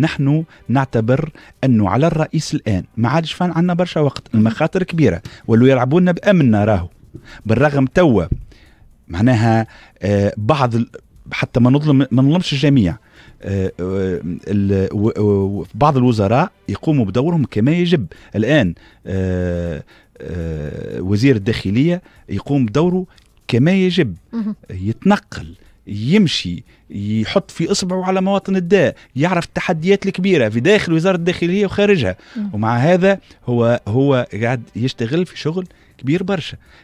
نحن نعتبر انه على الرئيس الان ما عادش فان عندنا برشا وقت المخاطر كبيره ولو يلعبونا بامننا راهو بالرغم توا معناها آه، بعض حتى ما نظلم ما نظلمش الجميع آه، آه، بعض الوزراء يقوموا بدورهم كما يجب الان وزير الداخليه يقوم بدوره كما يجب يتنقل يمشي يحط في اصبعه على مواطن الداء يعرف التحديات الكبيره في داخل وزاره الداخليه وخارجها ومع هذا هو هو قاعد يشتغل في شغل كبير برشا